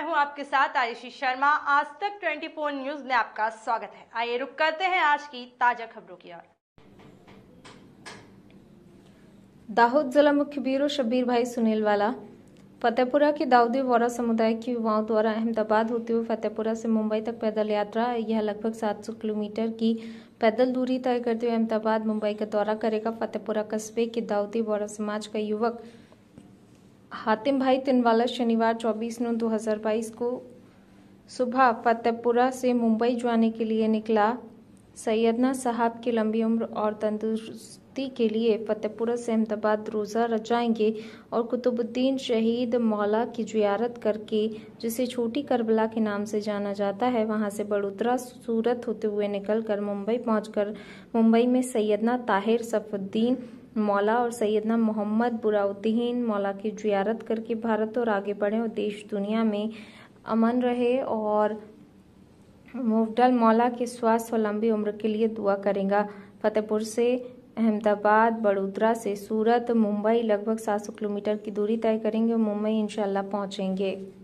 मैं हूं आपके साथ आयुषी शर्मा आज तक 24 न्यूज में आपका स्वागत है आइए रुक करते हैं आज की ताजा खबरों की ओर दाहोद जिला मुख्य ब्यूरो शब्बीर भाई सुनील वाला फतेहपुरा के दाऊदी वोरा समुदाय के युवाओं द्वारा अहमदाबाद होते हुए फतेहपुरा से मुंबई तक पैदल यात्रा यह लगभग 700 किलोमीटर की पैदल दूरी तय करते हुए अहमदाबाद मुंबई का दौरा करेगा फतेहपुरा कस्बे के दाऊदी वोरा समाज का युवक हातिम भाई तिनवाला शनिवार 24 नौ 2022 को सुबह फतेहपुरा से मुंबई जाने के लिए निकला सैयदना साहब की लंबी उम्र और तंदुरुस्ती के लिए फतेहपुरा से अहमदाबाद रोज़ा रचाएंगे और कुतुबुद्दीन शहीद मौला की जियारत करके जिसे छोटी करबला के नाम से जाना जाता है वहां से बड़ोदरा सूरत होते हुए निकलकर मुंबई पहुंचकर मुंबई में सैयदना ताहिर सफुद्दीन मौला और सैदना मोहम्मद बुराउद्दीन मौला की जियारत करके भारत और आगे बढ़े और देश दुनिया में अमन रहे और मुफ्डल मौला के स्वास्थ्य और लंबी उम्र के लिए दुआ करेगा फतेहपुर से अहमदाबाद बड़ोदरा से सूरत मुंबई लगभग 700 किलोमीटर की दूरी तय करेंगे और मुंबई इंशाल्लाह पहुंचेंगे